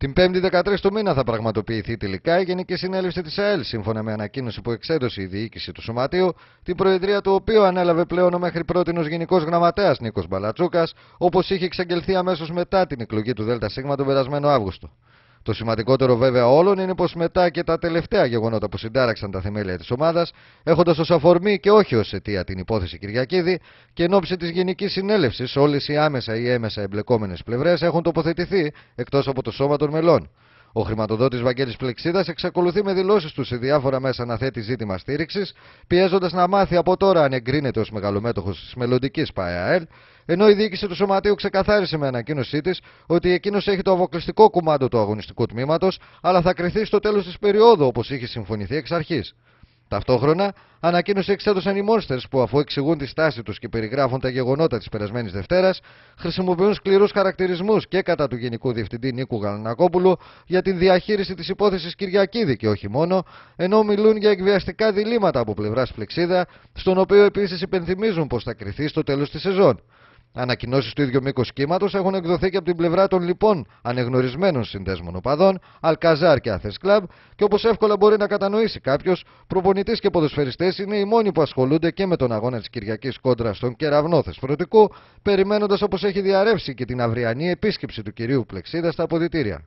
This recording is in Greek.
Την 5η 13 του μήνα θα πραγματοποιηθεί τελικά η Γενική Συνέλευση της ΑΕΛ, σύμφωνα με ανακοίνωση που εξέδωσε η διοίκηση του Σωματείου, την προεδρία του οποίου ανέλαβε πλέον ο μέχρι πρώτη ως Γενικός Γραμματέας Νίκος Μπαλατσούκας, όπως είχε εξαγγελθεί αμέσως μετά την εκλογή του ΔΣ τον περασμένο Αύγουστο. Το σημαντικότερο βέβαια όλων είναι πως μετά και τα τελευταία γεγονότα που συντάραξαν τα θεμέλια της ομάδας, έχοντας ως αφορμή και όχι ως αιτία την υπόθεση Κυριακίδη, και εν ώψη της Γενικής Συνέλευσης, όλες οι άμεσα ή έμεσα εμπλεκόμενες πλευρές έχουν τοποθετηθεί εκτός από το σώμα των μελών. Ο χρηματοδότης Βαγγέλης Πλεξίδας εξακολουθεί με δηλώσεις του σε διάφορα μέσα να θέτει ζήτημα στήριξης, πιέζοντας να μάθει από τώρα αν εγκρίνεται ως μεγαλομέτωχος της μελλοντικής ΠΑΕΑΕΛ, ενώ η διοίκηση του Σωματείου ξεκαθάρισε με ανακοίνωσή της ότι εκείνος έχει το αποκλειστικό κουμάντο του αγωνιστικού τμήματος, αλλά θα κρυθεί στο τέλος της περίοδου όπως είχε συμφωνηθεί εξ αρχής. Ταυτόχρονα, ανακοίνωση εξέδωσαν οι Monsters που, αφού εξηγούν τη στάση τους και περιγράφουν τα γεγονότα της περασμένης Δευτέρας, χρησιμοποιούν σκληρούς χαρακτηρισμούς και κατά του Γενικού Διευθυντή Νίκου Γαλανακόπουλου για την διαχείριση της υπόθεσης Κυριακίδη και όχι μόνο, ενώ μιλούν για εκβιαστικά διλήμματα από πλευράς Φλεξίδα, στον οποίο επίσης υπενθυμίζουν πως θα κρυθεί στο τέλος της σεζόν. Ανακοινώσεις του ίδιου μήκους κύματος έχουν εκδοθεί και από την πλευρά των λοιπόν ανεγνωρισμένων συνδέσμων οπαδών, Αλκαζάρ και Αθε και όπως εύκολα μπορεί να κατανοήσει κάποιος, προπονητής και ποδοσφαιριστές είναι οι μόνοι που ασχολούνται και με τον αγώνα της Κυριακής κόντρα στον κεραυνό Θεσπρωτικού, περιμένοντας όπως έχει διαρρεύσει και την αυριανή επίσκεψη του κυρίου Πλεξίδα στα αποδητήρια.